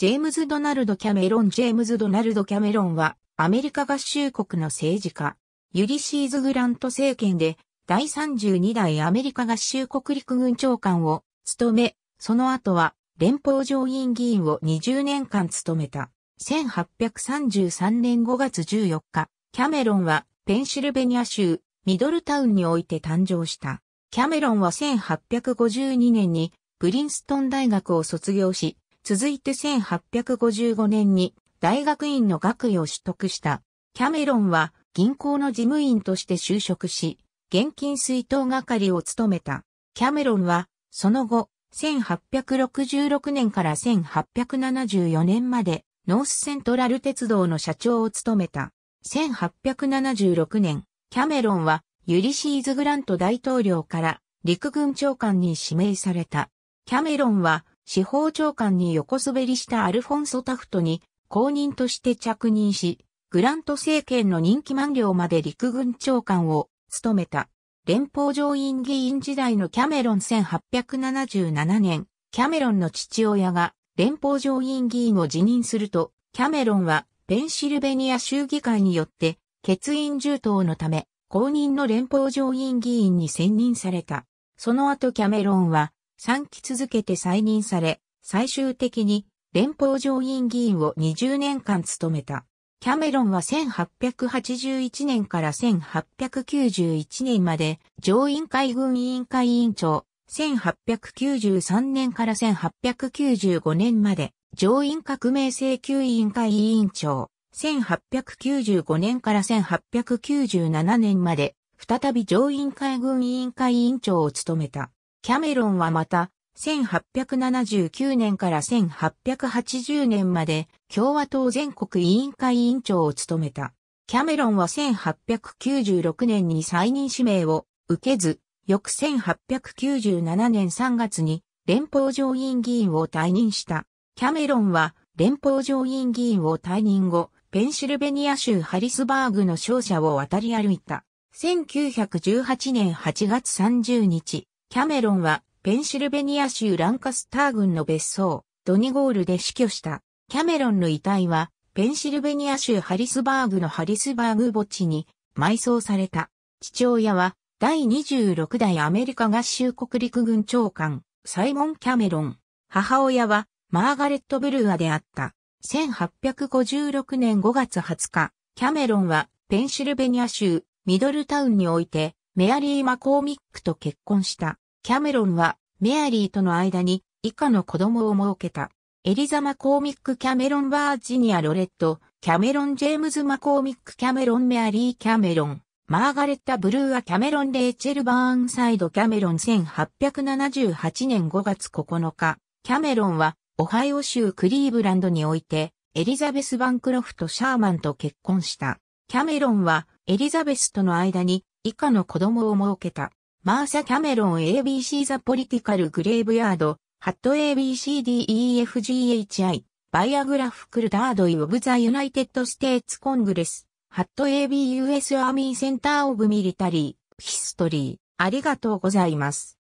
ジェームズ・ドナルド・キャメロン・ジェームズ・ドナルド・キャメロンは、アメリカ合衆国の政治家、ユリシーズ・グラント政権で、第32代アメリカ合衆国陸軍長官を務め、その後は連邦上院議員を20年間務めた。1833年5月14日、キャメロンはペンシルベニア州ミドルタウンにおいて誕生した。キャメロンは1852年にプリンストン大学を卒業し、続いて1855年に大学院の学位を取得した。キャメロンは銀行の事務員として就職し、現金水筒係を務めた。キャメロンは、その後、1866年から1874年まで、ノースセントラル鉄道の社長を務めた。1876年、キャメロンは、ユリシーズ・グラント大統領から陸軍長官に指名された。キャメロンは、司法長官に横滑りしたアルフォンソ・タフトに後任として着任し、グラント政権の任期満了まで陸軍長官を務めた。連邦上院議員時代のキャメロン1877年、キャメロンの父親が連邦上院議員を辞任すると、キャメロンはペンシルベニア州議会によって欠員重当のため、公認の連邦上院議員に選任された。その後キャメロンは3期続けて再任され、最終的に連邦上院議員を20年間務めた。キャメロンは1881年から1891年まで上院海軍委員会委員長、1893年から1895年まで上院革命請求委員会委員長、1895年から1897年まで再び上院海軍委員会委員長を務めた。キャメロンはまた、1879年から1880年まで共和党全国委員会委員長を務めた。キャメロンは1896年に再任指名を受けず、翌1897年3月に連邦上院議員を退任した。キャメロンは連邦上院議員を退任後、ペンシルベニア州ハリスバーグの商社を渡り歩いた。1918年8月30日、キャメロンはペンシルベニア州ランカスター郡の別荘、ドニゴールで死去した。キャメロンの遺体はペンシルベニア州ハリスバーグのハリスバーグ墓地に埋葬された。父親は第26代アメリカ合衆国陸軍長官、サイモン・キャメロン。母親はマーガレット・ブルーアであった。1856年5月20日、キャメロンはペンシルベニア州ミドルタウンにおいてメアリー・マコーミックと結婚した。キャメロンは、メアリーとの間に以下の子供を設けた。エリザ・マコーミック・キャメロン・バージニア・ロレット、キャメロン・ジェームズ・マコーミック・キャメロン・メアリー・キャメロン。マーガレッタ・ブルーア・キャメロン・レイチェル・バーンサイド・キャメロン1878年5月9日、キャメロンは、オハイオ州クリーブランドにおいて、エリザベス・バンクロフト・シャーマンと結婚した。キャメロンは、エリザベスとの間に、以下の子供を設けた。マーサ・キャメロン ABC ザ・ポリティカル・グレーブヤード、ハット ABCDEFGHI、バイアグラフ・クルダード・イ・オブ・ザ・ユナイテッド・ステーツ・コングレス、ハット ABUS アーミー・センター・オブ・ミリタリー、ヒストリー。ありがとうございます。